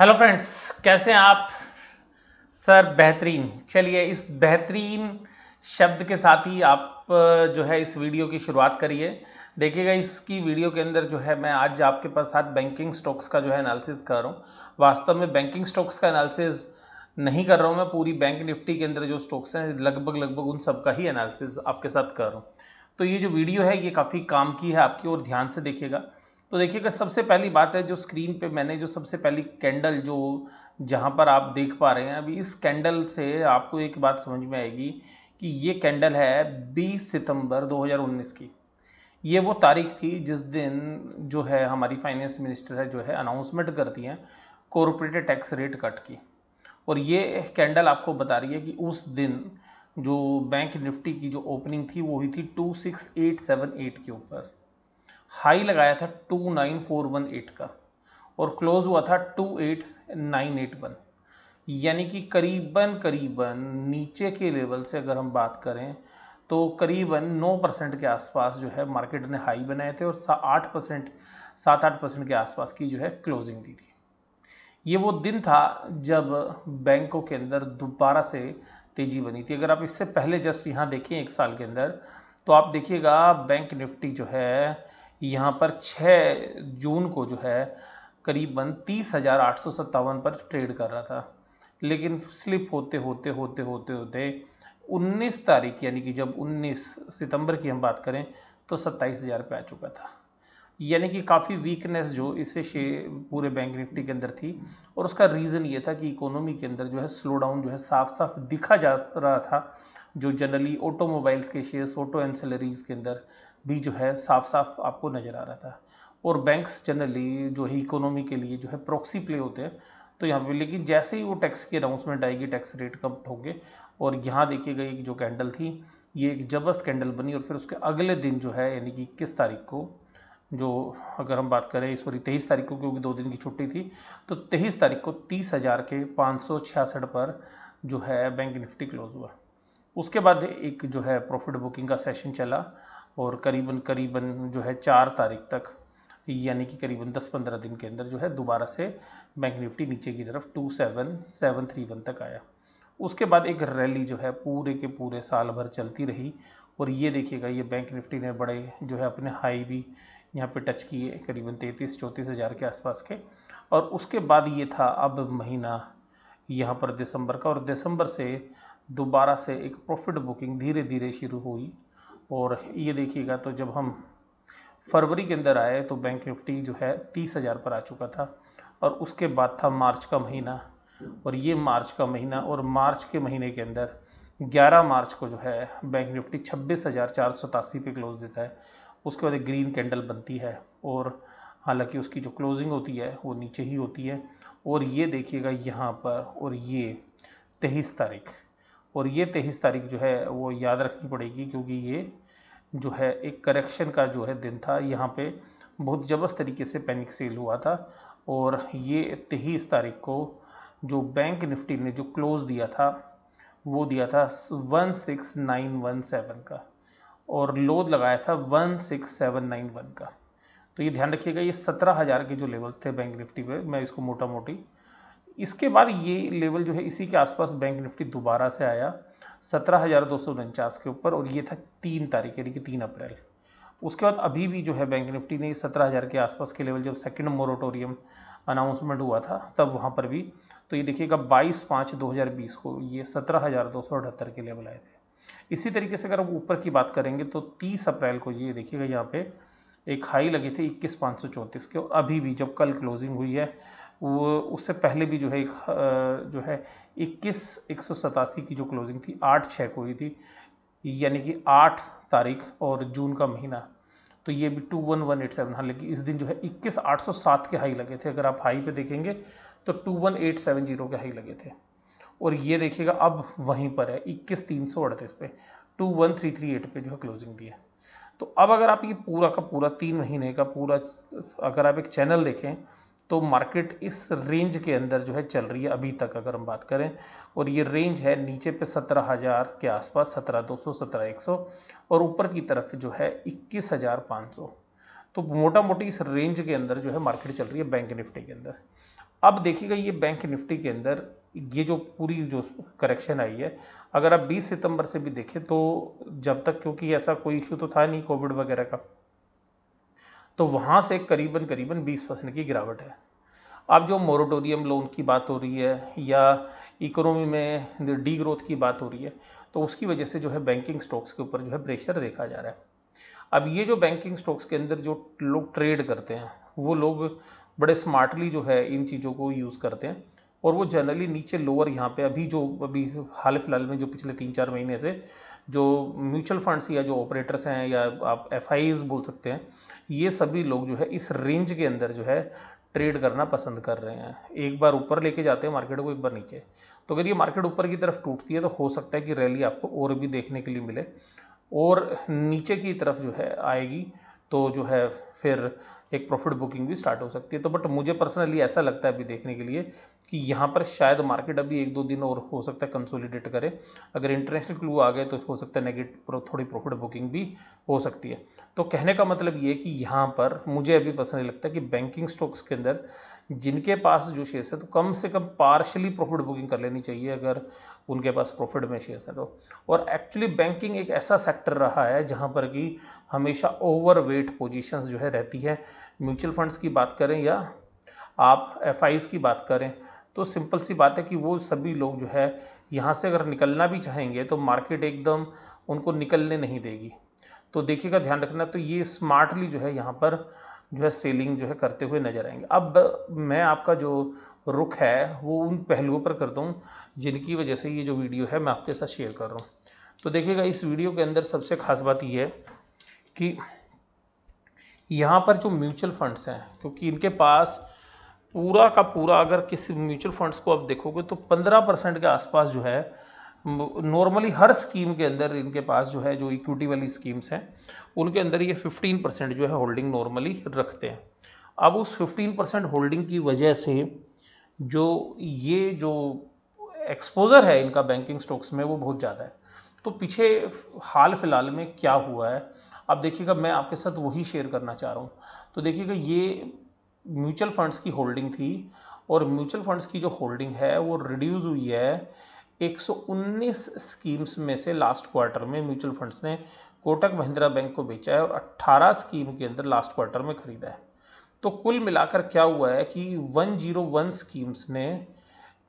hello friends कैसे हैं आप सर बेहतरीन चलिए इस बेहतरीन शब्द के साथ ही आप जो है इस वीडियो की शुरुआत करिए देखिएगा इसकी वीडियो के अंदर जो है मैं आज आपके पास साथ बैंकिंग स्टॉक्स का जो है एनालिसिस कर रहा हूँ वास्तव में बैंकिंग स्टॉक्स का एनालिसिस नहीं कर रहा हूँ मैं पूरी बैंक निफ्टी के अंदर जो स्टॉक्स हैं लगभग लगभग उन सब का ही एनालिसिस आपके साथ कर रहा हूँ तो ये जो वीडियो है ये काफ़ी काम की है आपकी और ध्यान से देखिएगा तो देखिएगा सबसे पहली बात है जो स्क्रीन पे मैंने जो सबसे पहली कैंडल जो जहाँ पर आप देख पा रहे हैं अभी इस कैंडल से आपको एक बात समझ में आएगी कि ये कैंडल है 20 सितंबर 2019 की ये वो तारीख थी जिस दिन जो है हमारी फाइनेंस मिनिस्टर है जो है अनाउंसमेंट करती हैं कॉरपोरेट टैक्स रेट कट की और ये कैंडल आपको बता रही है कि उस दिन जो बैंक निफ्टी की जो ओपनिंग थी वो हुई थी 26878 के ऊपर हाई लगाया था 29418 का और क्लोज हुआ था 28981 यानी कि करीबन करीबन नीचे के लेवल से अगर हम बात करें तो करीबन 9 परसेंट के आसपास जो है मार्केट ने हाई बनाए थे और आठ परसेंट सात आठ परसेंट के आसपास की जो है क्लोजिंग दी थी ये वो दिन था जब बैंकों के अंदर दोबारा से तेजी बनी थी अगर आप इससे पहले जस्ट यहाँ देखें एक साल के अंदर तो आप देखिएगा बैंक निफ्टी जो है यहाँ पर 6 जून को जो है करीबन तीस हज़ार आठ सौ सत्तावन पर ट्रेड कर रहा था लेकिन स्लिप होते होते होते होते होते 19 तारीख यानी कि जब 19 सितंबर की हम बात करें तो सत्ताईस हज़ार पे आ चुका था यानी कि काफ़ी वीकनेस जो इसे पूरे बैंक निफ्टी के अंदर थी और उसका रीज़न ये था कि इकोनॉमी के अंदर जो है स्लो डाउन जो है साफ साफ दिखा जा रहा था जो जनरली ऑटोमोबाइल्स के शेयर्स ऑटो एंसेलरीज के अंदर भी जो है साफ साफ आपको नज़र आ रहा था और बैंक्स जनरली जो है इकोनॉमी के लिए जो है प्रॉक्सी प्ले होते हैं तो यहाँ पे लेकिन जैसे ही वो टैक्स की अनाउंसमेंट आएगी टैक्स रेट कम होंगे और यहाँ देखिए एक जो कैंडल थी ये एक जबरदस्त कैंडल बनी और फिर उसके अगले दिन जो है यानी कि इक्कीस तारीख को जो अगर हम बात करें सॉरी तेईस तारीख को क्योंकि दो दिन की छुट्टी थी तो तेईस तारीख को तीस हज़ार के पाँच सौ छियासठ पर जो है बैंक निफ्टी क्लोज हुआ उसके बाद एक जो है प्रॉफिट बुकिंग का सेशन चला और करीबन करीबन जो है चार तारीख तक यानी कि करीबन दस पंद्रह दिन के अंदर जो है दोबारा से बैंक निफ्टी नीचे की तरफ two seven seven three one तक आया उसके बाद एक रैली जो है पूरे के पूरे साल भर चलती रही और ये देखिएगा ये बैंक निफ्टी ने बड़े जो है अपने हाई भी यहाँ पे टच किए करीबन तैंतीस चौंतीस हज़ार के आसपास के और उसके बाद ये था अब महीना यहाँ पर दिसंबर का और दिसंबर से दोबारा से एक प्रॉफिट बुकिंग धीरे धीरे शुरू हुई और ये देखिएगा तो जब हम फरवरी के अंदर आए तो बैंक निफ्टी जो है तीस हज़ार पर आ चुका था और उसके बाद था मार्च का महीना और ये मार्च का महीना और मार्च के महीने के अंदर 11 मार्च को जो है बैंक निफ्टी छब्बीस हज़ार चार सौ सतासी पे क्लोज देता है उसके बाद एक ग्रीन कैंडल बनती है और हालांकि उसकी जो क्लोजिंग होती है वो नीचे ही होती है और ये देखिएगा यहाँ पर और ये तेईस तारीख और ये तेईस तारीख जो है वो याद रखनी पड़ेगी क्योंकि ये जो है एक करेक्शन का जो है दिन था यहाँ पे बहुत ज़बरदस्त तरीके से पैनिक सेल हुआ था और ये तेईस तारीख को जो बैंक निफ्टी ने जो क्लोज़ दिया था वो दिया था one six nine one seven का और लोद लगाया था one six seven nine one का तो ये ध्यान रखिएगा ये सत्रह हज़ार के जो लेवल्स थे बैंक निफ्टी पे मैं इसको मोटा मोटी इसके बाद ये लेवल जो है इसी के आसपास बैंक निफ्टी दोबारा से आया सत्रह हज़ार दो सौ उनचास के ऊपर और ये था तीन तारीख यानी कि तीन अप्रैल उसके बाद अभी भी जो है बैंक निफ्टी ने सत्रह हज़ार के आसपास के लेवल जब सेकंड मोरटोरियम अनाउंसमेंट हुआ था तब वहाँ पर भी तो ये देखिएगा बाईस पाँच दो हज़ार बीस को ये सत्रह हज़ार दो सौ अठहत्तर के लेवल आए थे इसी तरीके से अगर हम ऊपर की बात करेंगे तो तीस अप्रैल को ये देखिएगा यहाँ पे एक हाई लगे थे इक्कीस पाँच सौ चौंतीस के और अभी भी जब कल क्लोजिंग हुई है वो उससे पहले भी जो है जो है इक्कीस एक सौ सतासी की जो क्लोजिंग थी आठ छः को हुई थी यानी कि आठ तारीख और जून का महीना तो ये भी two one one eight seven हालांकि इस दिन जो है इक्कीस आठ सौ सात के हाई लगे थे अगर आप हाई पे देखेंगे तो two one eight seven zero के हाई लगे थे और ये देखिएगा अब वहीं पर है इक्कीस तीन सौ अड़तीस पे two one three three eight पे जो है क्लोजिंग दी है तो अब अगर आप ये पूरा का पूरा तीन महीने का पूरा अगर आप एक चैनल देखें तो मार्केट इस रेंज के अंदर जो है चल रही है अभी तक अगर हम बात करें और ये रेंज है नीचे पे सत्रह हज़ार के आसपास सत्रह दो सौ सत्रह एक सौ और ऊपर की तरफ जो है इक्कीस हज़ार पाँच सौ तो मोटा मोटी इस रेंज के अंदर जो है मार्केट चल रही है बैंक निफ्टी के अंदर अब देखिएगा ये बैंक निफ्टी के अंदर ये जो पूरी जो करेक्शन आई है अगर आप 20 सितंबर से भी देखें तो जब तक क्योंकि ऐसा कोई इशू तो था नहीं कोविड वगैरह का तो वहाँ से करीबन करीबन 20 परसेंट की गिरावट है अब जो मोरटोरियम लोन की बात हो रही है या इकोनॉमी में डी ग्रोथ की बात हो रही है तो उसकी वजह से जो है बैंकिंग स्टॉक्स के ऊपर जो है प्रेशर देखा जा रहा है अब ये जो बैंकिंग स्टॉक्स के अंदर जो लोग ट्रेड करते हैं वो लोग बड़े स्मार्टली जो है इन चीज़ों को यूज़ करते हैं और वो जनरली नीचे लोअर यहाँ पे अभी जो अभी हाल फिलहाल में जो पिछले तीन चार महीने से जो म्यूचुअल फंड्स या जो ऑपरेटर्स हैं या आप एफ बोल सकते हैं ये सभी लोग जो है इस रेंज के अंदर जो है ट्रेड करना पसंद कर रहे हैं एक बार ऊपर लेके जाते हैं मार्केट को एक बार नीचे तो अगर ये मार्केट ऊपर की तरफ टूटती है तो हो सकता है कि रैली आपको और भी देखने के लिए मिले और नीचे की तरफ जो है आएगी तो जो है फिर एक प्रॉफिट बुकिंग भी स्टार्ट हो सकती है तो बट मुझे पर्सनली ऐसा लगता है अभी देखने के लिए कि यहाँ पर शायद मार्केट अभी एक दो दिन और हो सकता है कंसोलिडेट करे अगर इंटरनेशनल क्लू आ गए तो हो सकता है नेगेटिव थोड़ी प्रॉफिट बुकिंग भी हो सकती है तो कहने का मतलब ये कि यहाँ पर मुझे अभी पसंद नहीं लगता कि बैंकिंग स्टॉक्स के अंदर जिनके पास जो शेयर्स है तो कम से कम पार्शली प्रॉफिट बुकिंग कर लेनी चाहिए अगर उनके पास प्रॉफिट में शेयर्स है तो और एक्चुअली बैंकिंग एक ऐसा सेक्टर रहा है जहाँ पर कि हमेशा ओवर वेट जो है रहती है म्यूचुअल फंड्स की बात करें या आप एफ की बात करें तो सिंपल सी बात है कि वो सभी लोग जो है यहाँ से अगर निकलना भी चाहेंगे तो मार्केट एकदम उनको निकलने नहीं देगी तो देखिएगा ध्यान रखना तो ये स्मार्टली जो है यहाँ पर जो है सेलिंग जो है करते हुए नजर आएंगे अब मैं आपका जो रुख है वो उन पहलुओं पर करता हूँ जिनकी वजह से ये जो वीडियो है मैं आपके साथ शेयर कर रहा हूँ तो देखिएगा इस वीडियो के अंदर सबसे खास बात यह है कि यहाँ पर जो म्यूचुअल फंड्स हैं क्योंकि इनके पास पूरा का पूरा अगर किसी म्यूचुअल फंड्स को आप देखोगे तो 15 परसेंट के आसपास जो है नॉर्मली हर स्कीम के अंदर इनके पास जो है जो इक्विटी वाली स्कीम्स हैं उनके अंदर ये 15 परसेंट जो है होल्डिंग नॉर्मली रखते हैं अब उस 15 परसेंट होल्डिंग की वजह से जो ये जो एक्सपोज़र है इनका बैंकिंग स्टॉक्स में वो बहुत ज़्यादा है तो पीछे हाल फिलहाल में क्या हुआ है अब देखिएगा मैं आपके साथ वही शेयर करना चाह रहा हूँ तो देखिएगा ये म्यूचुअल फंड्स की होल्डिंग थी और म्यूचुअल फंड्स की जो होल्डिंग है वो रिड्यूस हुई है 119 स्कीम्स में से लास्ट क्वार्टर में म्यूचुअल फंड्स ने कोटक महिंद्रा बैंक को बेचा है और 18 स्कीम के अंदर लास्ट क्वार्टर में खरीदा है तो कुल मिलाकर क्या हुआ है कि 101 स्कीम्स ने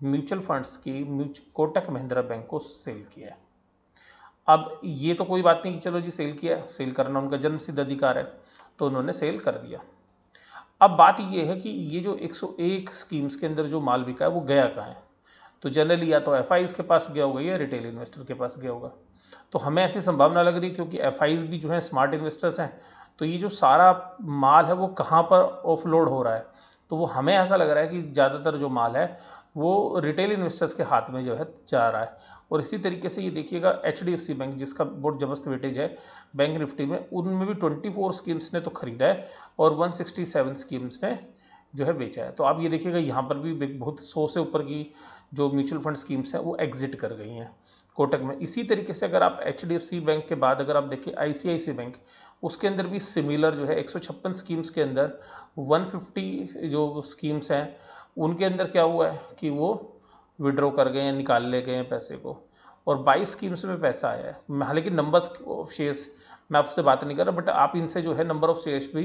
म्यूचुअल फंड्स की कोटक महिंद्रा बैंक को सेल किया है अब ये तो कोई बात नहीं कि चलो जी सेल किया सेल करना उनका जन्म सिद्ध अधिकार है तो उन्होंने सेल कर दिया अब बात यह है कि ये जो 101 स्कीम्स के अंदर जो माल बिका है वो गया कहाँ है तो जनरली या तो एफ के पास गया होगा या रिटेल इन्वेस्टर के पास गया होगा तो हमें ऐसी संभावना लग रही है क्योंकि एफ भी जो है स्मार्ट इन्वेस्टर्स हैं तो ये जो सारा माल है वो कहाँ पर ऑफलोड हो रहा है तो वो हमें ऐसा लग रहा है कि ज़्यादातर जो माल है वो रिटेल इन्वेस्टर्स के हाथ में जो है जा रहा है और इसी तरीके से ये देखिएगा एच बैंक जिसका बहुत जबरदस्त वेटेज है बैंक निफ्टी में उनमें भी 24 स्कीम्स ने तो खरीदा है और 167 स्कीम्स ने जो है बेचा है तो आप ये देखिएगा यहाँ पर भी बहुत सौ से ऊपर की जो म्यूचुअल फंड स्कीम्स हैं वो एग्जिट कर गई हैं कोटक में इसी तरीके से अगर आप एच बैंक के बाद अगर आप देखिए आई बैंक उसके अंदर भी सिमिलर जो है एक स्कीम्स के अंदर 150 जो स्कीम्स हैं उनके अंदर क्या हुआ है कि वो विड्रॉ कर गए हैं निकाल ले गए हैं पैसे को और 22 स्कीम्स में पैसा आया है हालांकि नंबर ऑफ शेयर्स मैं आपसे बात नहीं कर रहा बट आप इनसे जो है नंबर ऑफ शेयर्स भी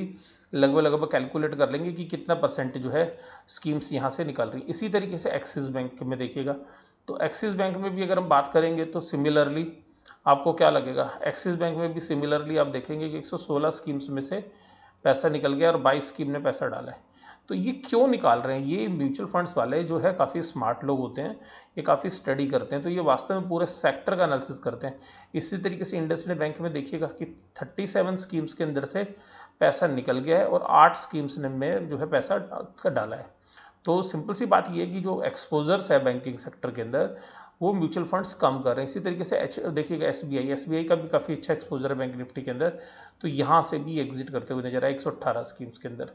लगभग लगभग कैलकुलेट कर लेंगे कि कितना परसेंट जो है स्कीम्स यहाँ से निकल रही इसी तरीके से एक्सिस बैंक में देखिएगा तो एक्सिस बैंक में भी अगर हम बात करेंगे तो सिमिलरली आपको क्या लगेगा एक्सिस बैंक में भी सिमिलरली आप देखेंगे कि 116 स्कीम्स में से पैसा निकल गया और 22 स्कीम ने पैसा डाला है तो ये क्यों निकाल रहे हैं ये म्यूचुअल फंड्स वाले जो है काफ़ी स्मार्ट लोग होते हैं ये काफ़ी स्टडी करते हैं तो ये वास्तव में पूरे सेक्टर का एनालिसिस करते हैं इसी तरीके से इंडस्ट्री बैंक में देखिएगा कि 37 स्कीम्स के अंदर से पैसा निकल गया है और आठ स्कीम्स ने में जो है पैसा डाला है तो सिंपल सी बात ये है कि जो एक्सपोजर्स है बैंकिंग सेक्टर के अंदर वो म्यूचुअल फंड्स कम कर रहे हैं इसी तरीके से एच देखिएगा S B I S B I का भी काफ़ी अच्छा एक्सपोजर है बैंक निफ्टी के अंदर तो यहाँ से भी एग्जिट करते हुए नजर आए एक सौ अट्ठारह स्कीम्स के अंदर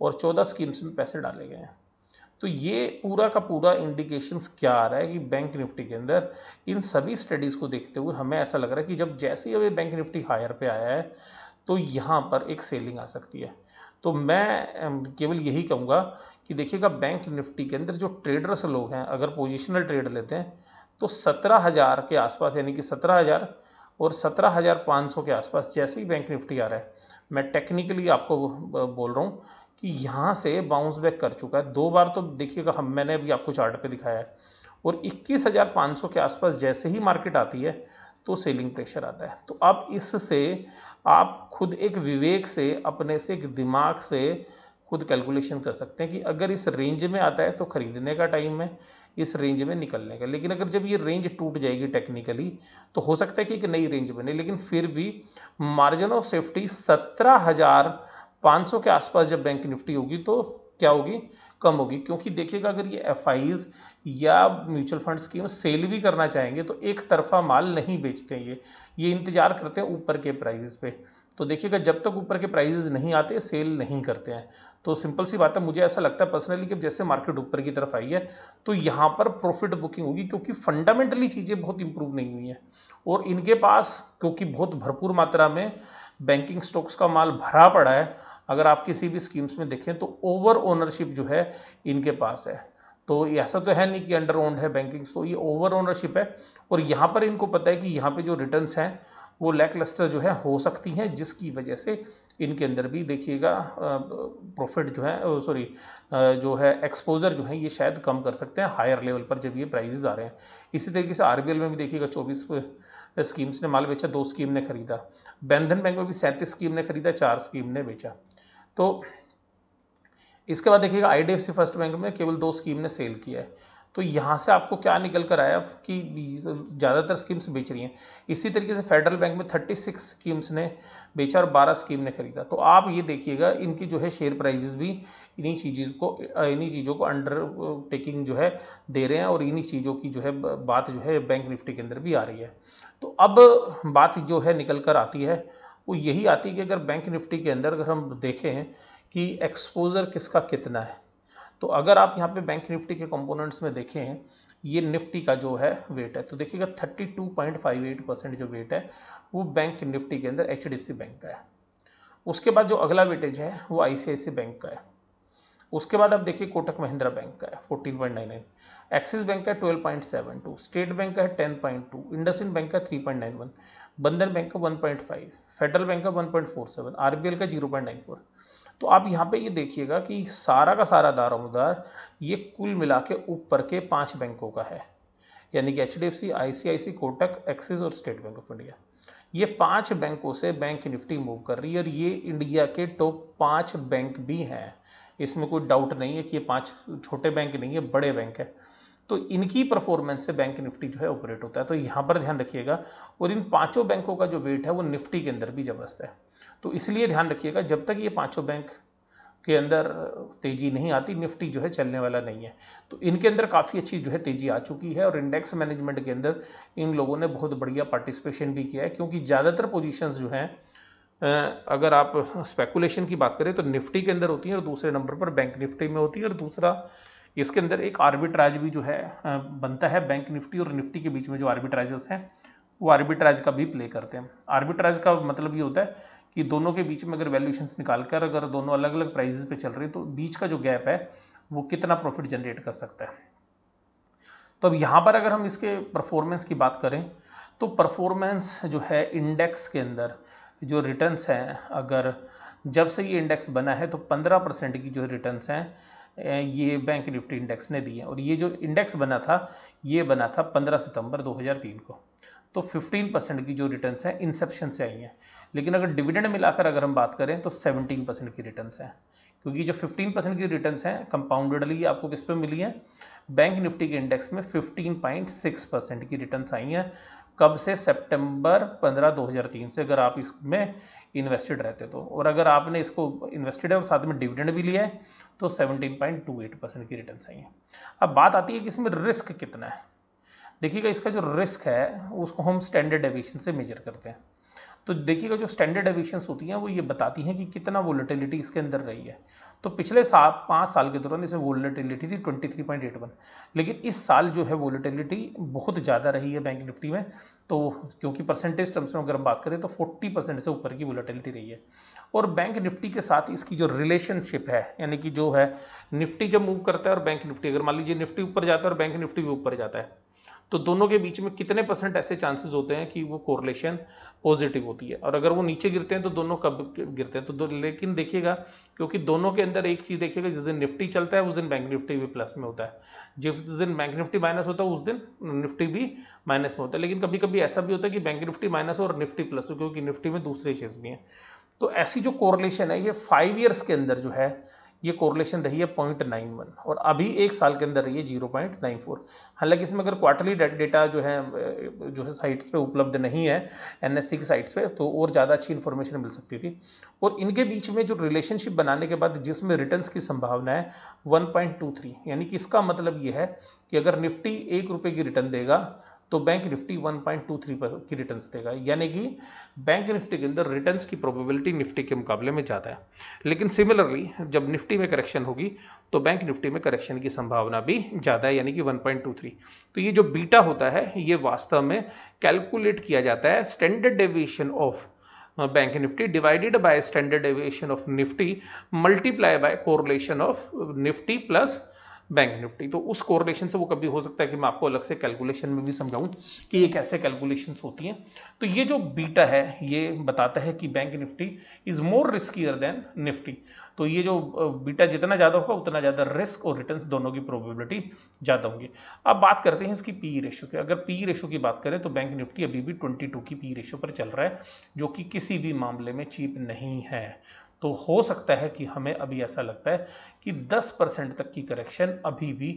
और चौदह स्कीम्स में पैसे डाले गए हैं तो ये पूरा का पूरा इंडिकेशंस क्या आ रहा है कि बैंक निफ्टी के अंदर इन सभी स्टडीज़ को देखते हुए हमें ऐसा लग रहा है कि जब जैसे ही अभी बैंक निफ्टी हायर पे आया है तो यहाँ पर एक सेलिंग आ सकती है तो मैं केवल यही कहूँगा कि देखिएगा बैंक निफ्टी के अंदर जो ट्रेडर्स लोग हैं अगर पोजिशनल ट्रेड लेते हैं तो सत्रह हज़ार के आसपास यानी कि सत्रह हज़ार और सत्रह हज़ार पाँच सौ के आसपास जैसे ही बैंक निफ्टी आ रहा है मैं टेक्निकली आपको बोल रहा हूँ कि यहाँ से बाउंस बैक कर चुका है दो बार तो देखिएगा हम मैंने अभी आपको चार्ट पे दिखाया है और 21,500 के आसपास जैसे ही मार्केट आती है तो सेलिंग प्रेशर आता है तो अब इससे आप खुद एक विवेक से अपने से एक दिमाग से खुद कैलकुलेशन कर सकते हैं कि अगर इस रेंज में आता है तो ख़रीदने का टाइम है इस रेंज में निकलने का लेकिन अगर जब ये रेंज टूट जाएगी टेक्निकली तो हो सकता है कि एक नई रेंज बने लेकिन फिर भी मार्जिन ऑफ सेफ्टी सत्रह हज़ार 500 के आसपास जब बैंक निफ्टी होगी तो क्या होगी कम होगी क्योंकि देखिएगा अगर ये एफ या म्यूचुअल फंड स्कीम सेल भी करना चाहेंगे तो एक तरफा माल नहीं बेचते हैं ये ये इंतजार करते हैं ऊपर के प्राइजेस पे तो देखिएगा जब तक ऊपर के प्राइजेस नहीं आते सेल नहीं करते हैं तो सिंपल सी बात है मुझे ऐसा लगता है पर्सनली कि जैसे मार्केट ऊपर की तरफ आई है तो यहाँ पर प्रॉफिट बुकिंग होगी क्योंकि फंडामेंटली चीज़ें बहुत इंप्रूव नहीं हुई हैं और इनके पास क्योंकि बहुत भरपूर मात्रा में बैंकिंग स्टॉक्स का माल भरा पड़ा है अगर आप किसी भी स्कीम्स में देखें तो ओवर ओनरशिप जो है इनके पास है तो ऐसा तो है नहीं कि अंडर ओन्ड है बैंकिंग तो ये ओवर ओनरशिप है और यहाँ पर इनको पता है कि यहाँ पे जो रिटर्न्स हैं वो लैक लस्टर जो है हो सकती हैं जिसकी वजह से इनके अंदर भी देखिएगा प्रॉफिट जो है सॉरी जो है एक्सपोजर जो है ये शायद कम कर सकते हैं हायर लेवल पर जब ये प्राइजेज आ रहे हैं इसी तरीके से आर में भी देखिएगा चौबीस स्कीम्स ने माल बेचा दो स्कीम ने खरीदा बंधन बैंक में भी सैंतीस स्कीम ने खरीदा चार स्कीम ने बेचा तो इसके बाद देखिएगा आई फर्स्ट बैंक में केवल दो स्कीम ने सेल किया है तो यहाँ से आपको क्या निकल कर आया कि ज़्यादातर स्कीम्स बेच रही हैं इसी तरीके से फेडरल बैंक में 36 स्कीम्स ने बेचा और 12 स्कीम ने खरीदा तो आप ये देखिएगा इनकी जो है शेयर प्राइजेस भी इन्हीं चीज़ को इन्हीं चीज़ों को अंडरटेकिंग जो है दे रहे हैं और इन्हीं चीज़ों की जो है बात जो है बैंक निफ्टी के अंदर भी आ रही है तो अब बात जो है निकल कर आती है वो यही आती है कि अगर बैंक निफ्टी के अंदर अगर हम देखें कि एक्सपोज़र किसका कितना है तो अगर आप यहाँ पे बैंक निफ्टी के कंपोनेंट्स में देखें ये निफ्टी का जो है वेट है तो देखिएगा 32.58 परसेंट जो वेट है वो बैंक निफ्टी के अंदर एच बैंक का है उसके बाद जो अगला वेटेज है वो आई बैंक का है उसके बाद आप देखिए कोटक महिंद्रा बैंक का है 14.99 एक्सिस बैंक का twelve point seven two State Bank का है ten point two IndusInd Bank का three point nine one Bandhan Bank का one point five Federal Bank का one point four seven R B L का जीरो पॉइंट नाइन फोर तो आप यहाँ पे ये देखिएगा कि सारा का सारा दार उमदार ये कुल मिला के ऊपर के पाँच बैंकों का है यानी कि H D F C I C I C Kotak Axis और स्टेट बैंक ऑफ इंडिया ये पांच बैंकों से बैंक निफ्टी मूव कर रही है और ये इंडिया के टॉप पांच बैंक भी हैं इसमें कोई डाउट नहीं है कि ये पांच छोटे बैंक नहीं है बड़े बैंक है तो इनकी परफॉर्मेंस से बैंक निफ्टी जो है ऑपरेट होता है तो यहां पर ध्यान रखिएगा और इन पांचों बैंकों का जो वेट है वो निफ्टी के अंदर भी जबरदस्त है तो इसलिए ध्यान रखिएगा जब तक ये पांचों बैंक के अंदर तेजी नहीं आती निफ्टी जो है चलने वाला नहीं है तो इनके अंदर काफ़ी अच्छी जो है तेजी आ चुकी है और इंडेक्स मैनेजमेंट के अंदर इन लोगों ने बहुत बढ़िया पार्टिसिपेशन भी किया है क्योंकि ज़्यादातर पोजिशन जो हैं अगर आप स्पेकुलेशन की बात करें तो निफ्टी के अंदर होती हैं और दूसरे नंबर पर बैंक निफ्टी में होती है और दूसरा इसके अंदर एक आर्बिट्राज भी जो है बनता है बैंक निफ्टी और निफ्टी के बीच में जो आर्बिट्राइज हैं वो आर्बिट्राज का भी प्ले करते हैं आर्बिट्राज का मतलब ये होता है कि दोनों के बीच में अगर वैल्यूशन निकाल कर अगर दोनों अलग अलग प्राइजेस पे चल रहे हैं तो बीच का जो गैप है वो कितना प्रॉफिट जनरेट कर सकता है तो अब यहाँ पर अगर हम इसके परफॉर्मेंस की बात करें तो परफॉर्मेंस जो है इंडेक्स के अंदर जो रिटर्न्स हैं अगर जब से ये इंडेक्स बना है तो 15 परसेंट की जो रिटर्न्स हैं ये बैंक निफ्टी इंडेक्स ने दी है और ये जो इंडेक्स बना था ये बना था 15 सितंबर 2003 को तो 15 परसेंट की जो रिटर्न है इंसेप्शन से आई हैं लेकिन अगर डिविडेंड मिलाकर अगर हम बात करें तो 17 परसेंट की रिटर्न हैं क्योंकि जो 15 परसेंट की रिटर्न हैं कंपाउंडेडली आपको किस पे मिली है बैंक निफ्टी के इंडेक्स में 15.6 परसेंट की रिटर्न आई हैं कब से सेप्टेम्बर पंद्रह दो से अगर आप इसमें इन्वेस्टेड रहते तो और अगर आपने इसको इन्वेस्टेड है और साथ में डिविडेंड भी लिया है तो 17.28 परसेंट की रिटर्न आई है अब बात आती है कि इसमें रिस्क कितना है देखिएगा इसका जो रिस्क है उसको हम स्टैंडर्ड डेविएशन से मेजर करते हैं तो देखिएगा जो स्टैंडर्ड डेविएशंस होती हैं वो ये बताती हैं कि कितना वोलेटिलिटी इसके अंदर रही है तो पिछले साल पाँच साल के दौरान इसमें वोलेटिलिटी थी 23.81 लेकिन इस साल जो है वोलेटिलिटी बहुत ज़्यादा रही है बैंक निफ्टी में तो क्योंकि परसेंटेज टर्म्स में अगर हम बात करें तो 40 परसेंट से ऊपर की वोलेटिलिटी रही है और बैंक निफ्टी के साथ इसकी जो रिलेशनशिप है यानी कि जो है निफ्टी जब मूव करता है और बैंक निफ्टी अगर मान लीजिए निफ्टी ऊपर जाता है और बैंक निफ्टी भी ऊपर जाता है तो दोनों के बीच में कितने परसेंट ऐसे चांसेस होते हैं कि वो कोरिलेशन पॉजिटिव होती है और अगर वो नीचे गिरते हैं तो दोनों कब गिरते हैं तो लेकिन देखिएगा क्योंकि दोनों के अंदर एक चीज़ देखिएगा जिस दिन निफ्टी चलता है उस दिन बैंक निफ्टी भी प्लस में होता है जिस दिन बैंक निफ्टी माइनस होता है उस दिन निफ्टी भी माइनस में होता है लेकिन कभी कभी ऐसा भी होता है कि बैंक निफ्टी माइनस हो और निफ्टी प्लस हो क्योंकि निफ्टी में दूसरे शेयर्स भी हैं तो ऐसी जो कोरिलेशन है ये फाइव ईयर्स के अंदर जो है ये कोरिलेशन रही है पॉइंट नाइन वन और अभी एक साल के अंदर रही है जीरो पॉइंट नाइन फोर हालांकि इसमें अगर क्वार्टरली डेटा जो है जो है साइट्स पे उपलब्ध नहीं है एन की साइट्स पे तो और ज़्यादा अच्छी इन्फॉर्मेशन मिल सकती थी और इनके बीच में जो रिलेशनशिप बनाने के बाद जिसमें रिटर्न की संभावना है वन यानी कि इसका मतलब ये है कि अगर निफ्टी एक रुपये की रिटर्न देगा तो बैंक निफ्टी 1.23 पर की रिटर्न देगा यानी कि बैंक निफ्टी के अंदर रिटर्न की प्रोबेबिलिटी निफ्टी के मुकाबले में ज़्यादा है लेकिन सिमिलरली जब निफ्टी में करेक्शन होगी तो बैंक निफ्टी में करेक्शन की संभावना भी ज़्यादा है यानी कि 1.23 तो ये जो बीटा होता है ये वास्तव में कैलकुलेट किया जाता है standard deviation of bank Nifty divided by standard deviation of Nifty multiply by correlation of Nifty plus bank Nifty तो उस कोरिलेशन से वो कभी हो सकता है कि मैं आपको अलग से कैलकुलेशन में भी समझाऊं कि ये कैसे कैलकुलेशन होती हैं तो ये जो बीटा है ये बताता है कि bank Nifty is more riskier than Nifty तो ये जो बीटा जितना ज़्यादा होगा उतना ज़्यादा रिस्क और रिटर्न दोनों की प्रोबेबिलिटी ज़्यादा होंगी अब बात करते हैं इसकी पी रेशो e की अगर पी रेशो e की बात करें तो बैंक निफ्टी अभी भी ट्वेंटी की पी रेशो e पर चल रहा है जो कि किसी भी मामले में चीप नहीं है तो हो सकता है कि हमें अभी ऐसा लगता है कि 10 परसेंट तक की करेक्शन अभी भी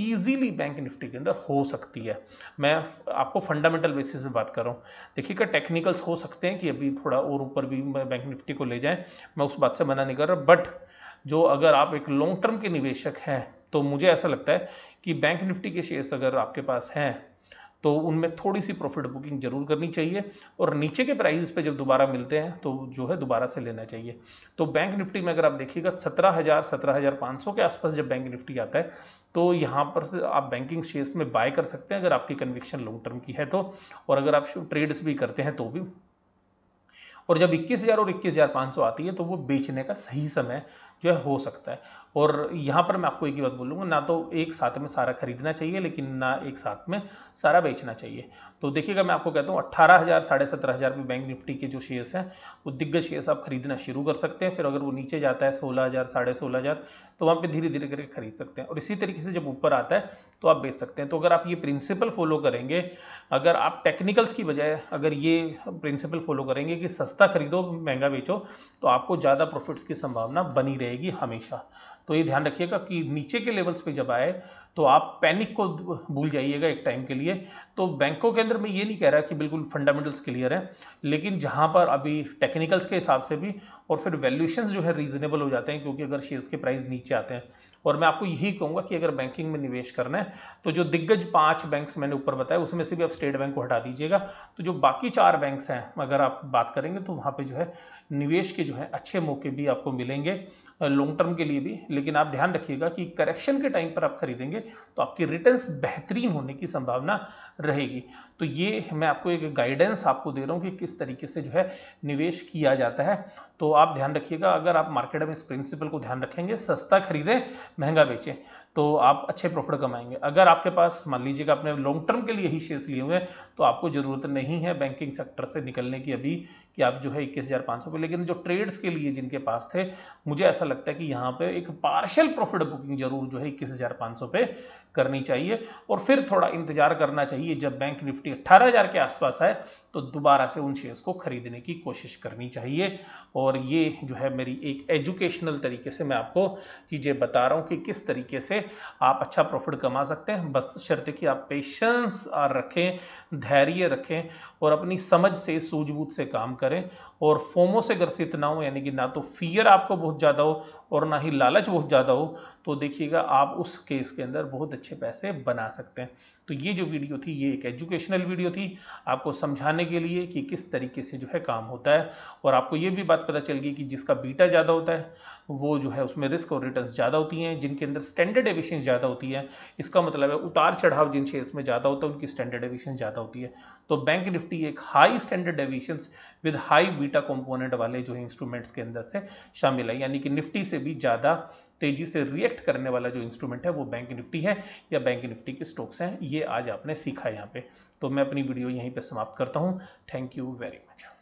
इजीली बैंक निफ्टी के अंदर हो सकती है मैं आपको फंडामेंटल बेसिस में बात कर रहा हूँ देखिएगा टेक्निकल्स हो सकते हैं कि अभी थोड़ा और ऊपर भी बैंक निफ्टी को ले जाएं मैं उस बात से मना नहीं कर रहा बट जो अगर आप एक लॉन्ग टर्म के निवेशक हैं तो मुझे ऐसा लगता है कि बैंक निफ्टी के शेयर्स अगर आपके पास हैं तो उनमें थोड़ी सी प्रॉफिट बुकिंग जरूर करनी चाहिए और नीचे के प्राइस पे जब दोबारा मिलते हैं तो जो है दोबारा से लेना चाहिए तो बैंक निफ्टी में अगर आप देखिएगा सत्रह हज़ार सत्रह हज़ार पाँच सौ के आसपास जब बैंक निफ्टी आता है तो यहाँ पर से आप बैंकिंग शेयर्स में बाय कर सकते हैं अगर आपकी कन्विक्शन लॉन्ग टर्म की है तो और अगर आप ट्रेड्स भी करते हैं तो भी और जब 21,000 और 21,500 आती है तो वो बेचने का सही समय जो है हो सकता है और यहाँ पर मैं आपको एक ही बात बोलूँगा ना तो एक साथ में सारा खरीदना चाहिए लेकिन ना एक साथ में सारा बेचना चाहिए तो देखिएगा मैं आपको कहता हूँ अट्ठारह हज़ार साढ़े सत्रह हज़ार में बैंक निफ्टी के जो शेयर्स हैं वो दिग्गज शेयर्स आप खरीदना शुरू कर सकते हैं फिर अगर वो नीचे जाता है सोलह हज़ार साढ़े सोलह हज़ार तो वहाँ पे धीरे धीरे करके खरीद सकते हैं और इसी तरीके से जब ऊपर आता है तो आप बेच सकते हैं तो अगर आप ये प्रिंसिपल फॉलो करेंगे अगर आप टेक्निकल्स की बजाय अगर ये प्रिंसिपल फॉलो करेंगे कि सस्ता खरीदो महंगा बेचो तो आपको ज़्यादा प्रॉफिट्स की संभावना बनी रहेगी हमेशा तो ये ध्यान रखिएगा कि नीचे के लेवल्स पर जब आए तो आप पैनिक को भूल जाइएगा एक टाइम के लिए तो बैंकों के अंदर मैं ये नहीं कह रहा कि बिल्कुल फंडामेंटल्स क्लियर है लेकिन जहाँ पर अभी टेक्निकल्स के हिसाब से भी और फिर वैल्यूशन जो है रीजनेबल हो जाते हैं क्योंकि अगर शेयर्स के प्राइस नीचे आते हैं और मैं आपको यही कहूँगा कि अगर बैंकिंग में निवेश करना है तो जो दिग्गज पांच बैंक्स मैंने ऊपर बताया उसमें से भी आप स्टेट बैंक को हटा दीजिएगा तो जो बाकी चार बैंक्स हैं अगर आप बात करेंगे तो वहाँ पे जो है निवेश के जो है अच्छे मौके भी आपको मिलेंगे लॉन्ग टर्म के लिए भी लेकिन आप ध्यान रखिएगा कि करेक्शन के टाइम पर आप खरीदेंगे तो आपकी रिटर्न्स बेहतरीन होने की संभावना रहेगी तो ये मैं आपको एक गाइडेंस आपको दे रहा हूँ कि किस तरीके से जो है निवेश किया जाता है तो आप ध्यान रखिएगा अगर आप मार्केट में इस प्रिंसिपल को ध्यान रखेंगे सस्ता खरीदें महंगा बेचें तो आप अच्छे प्रॉफिट कमाएंगे अगर आपके पास मान लीजिएगा आपने लॉन्ग टर्म के लिए ही शेयर्स लिए हुए हैं तो आपको ज़रूरत नहीं है बैंकिंग सेक्टर से निकलने की अभी कि आप जो है इक्कीस हज़ार पाँच सौ पे लेकिन जो ट्रेड्स के लिए जिनके पास थे मुझे ऐसा लगता है कि यहाँ पे एक पार्शियल प्रॉफिट बुकिंग जरूर जो है इक्कीस हज़ार पाँच सौ पे करनी चाहिए और फिर थोड़ा इंतजार करना चाहिए जब बैंक निफ्टी अट्ठारह हज़ार के आसपास है तो दोबारा से उन शेयर्स को खरीदने की कोशिश करनी चाहिए और ये जो है मेरी एक एजुकेशनल तरीके से मैं आपको चीज़ें बता रहा हूँ कि किस तरीके से आप अच्छा प्रॉफिट कमा सकते हैं बस शर्त कि आप पेशेंस रखें धैर्य रखें और अपनी समझ से सूझबूझ से काम करें और फोमो से ग्रसित ना हो यानी कि ना तो फियर आपको बहुत ज़्यादा हो और ना ही लालच बहुत ज़्यादा हो तो देखिएगा आप उस केस के अंदर बहुत अच्छे पैसे बना सकते हैं तो ये जो वीडियो थी ये एक एजुकेशनल वीडियो थी आपको समझाने के लिए कि किस तरीके से जो है काम होता है और आपको ये भी बात पता चल गई कि जिसका बीटा ज़्यादा होता है वो जो है उसमें रिस्क और रिटर्न ज़्यादा होती हैं जिनके अंदर स्टैंडर्ड एविशन ज़्यादा होती है इसका मतलब है उतार चढ़ाव जिन शेयर्स में ज़्यादा होता है उनकी स्टैंडर्ड एविशन ज़्यादा होती है तो बैंक निफ्टी एक high standard deviation with high beta component वाले जो इंस्ट्रूमेंट्स के अंदर से शामिल है यानी कि निफ्टी से भी ज़्यादा तेजी से रिएक्ट करने वाला जो इंस्ट्रूमेंट है वो बैंक निफ्टी है या बैंक निफ्टी के स्टॉक्स हैं ये आज आपने सीखा यहाँ पे तो मैं अपनी वीडियो यहीं पर समाप्त करता हूँ थैंक यू वेरी मच